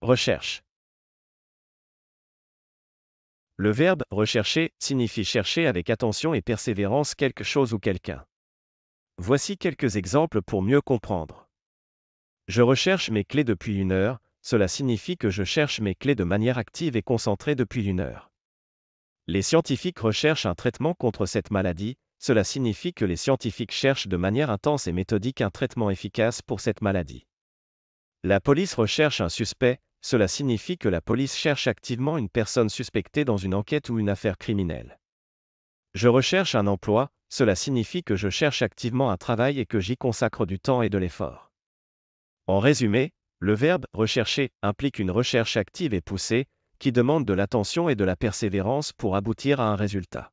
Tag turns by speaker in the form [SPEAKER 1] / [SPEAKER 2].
[SPEAKER 1] Recherche. Le verbe
[SPEAKER 2] rechercher signifie chercher avec attention et persévérance quelque chose ou quelqu'un. Voici quelques exemples pour mieux comprendre. Je recherche mes clés depuis une heure, cela signifie que je cherche mes clés de manière active et concentrée depuis une heure. Les scientifiques recherchent un traitement contre cette maladie, cela signifie que les scientifiques cherchent de manière intense et méthodique un traitement efficace pour cette maladie. La police recherche un suspect, cela signifie que la police cherche activement une personne suspectée dans une enquête ou une affaire criminelle. Je recherche un emploi, cela signifie que je cherche activement un travail et que j'y consacre du temps et de l'effort. En résumé, le verbe rechercher implique une recherche active et poussée, qui demande de l'attention et de la persévérance
[SPEAKER 1] pour aboutir à un résultat.